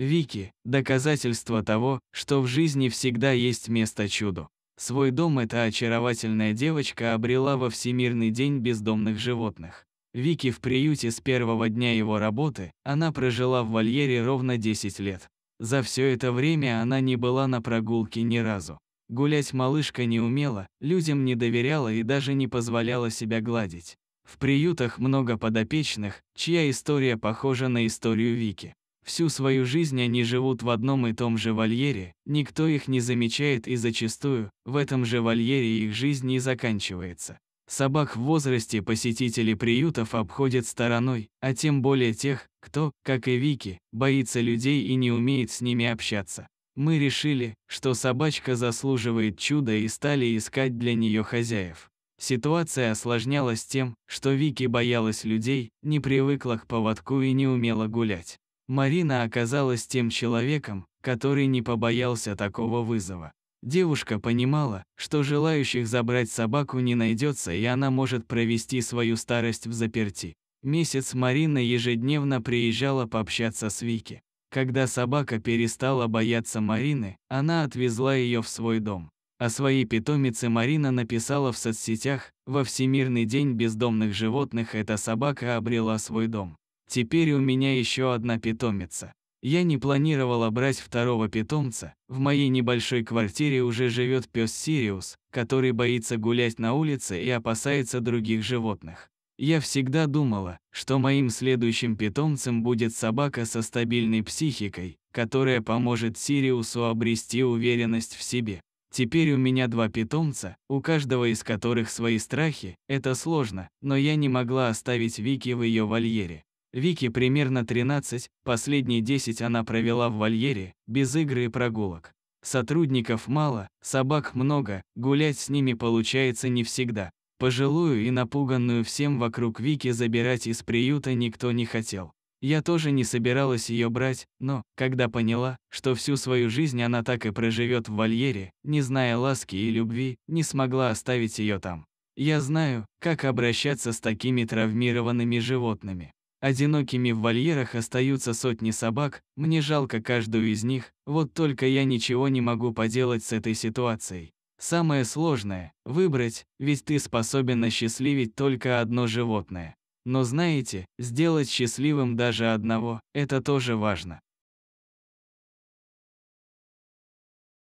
Вики – доказательство того, что в жизни всегда есть место чуду. Свой дом эта очаровательная девочка обрела во Всемирный день бездомных животных. Вики в приюте с первого дня его работы, она прожила в вольере ровно 10 лет. За все это время она не была на прогулке ни разу. Гулять малышка не умела, людям не доверяла и даже не позволяла себя гладить. В приютах много подопечных, чья история похожа на историю Вики. Всю свою жизнь они живут в одном и том же вольере, никто их не замечает и зачастую, в этом же вольере их жизнь и заканчивается. Собак в возрасте посетители приютов обходят стороной, а тем более тех, кто, как и Вики, боится людей и не умеет с ними общаться. Мы решили, что собачка заслуживает чуда и стали искать для нее хозяев. Ситуация осложнялась тем, что Вики боялась людей, не привыкла к поводку и не умела гулять. Марина оказалась тем человеком, который не побоялся такого вызова. Девушка понимала, что желающих забрать собаку не найдется, и она может провести свою старость в заперти. Месяц Марина ежедневно приезжала пообщаться с Вики. Когда собака перестала бояться Марины, она отвезла ее в свой дом. О своей питомице Марина написала в соцсетях «Во Всемирный день бездомных животных эта собака обрела свой дом». Теперь у меня еще одна питомица. Я не планировала брать второго питомца. В моей небольшой квартире уже живет пес Сириус, который боится гулять на улице и опасается других животных. Я всегда думала, что моим следующим питомцем будет собака со стабильной психикой, которая поможет Сириусу обрести уверенность в себе. Теперь у меня два питомца, у каждого из которых свои страхи, это сложно, но я не могла оставить Вики в ее вольере. Вики примерно 13, последние 10 она провела в вольере, без игры и прогулок. Сотрудников мало, собак много, гулять с ними получается не всегда. Пожилую и напуганную всем вокруг Вики забирать из приюта никто не хотел. Я тоже не собиралась ее брать, но, когда поняла, что всю свою жизнь она так и проживет в вольере, не зная ласки и любви, не смогла оставить ее там. Я знаю, как обращаться с такими травмированными животными. Одинокими в вольерах остаются сотни собак, мне жалко каждую из них, вот только я ничего не могу поделать с этой ситуацией. Самое сложное – выбрать, ведь ты способен осчастливить только одно животное. Но знаете, сделать счастливым даже одного – это тоже важно.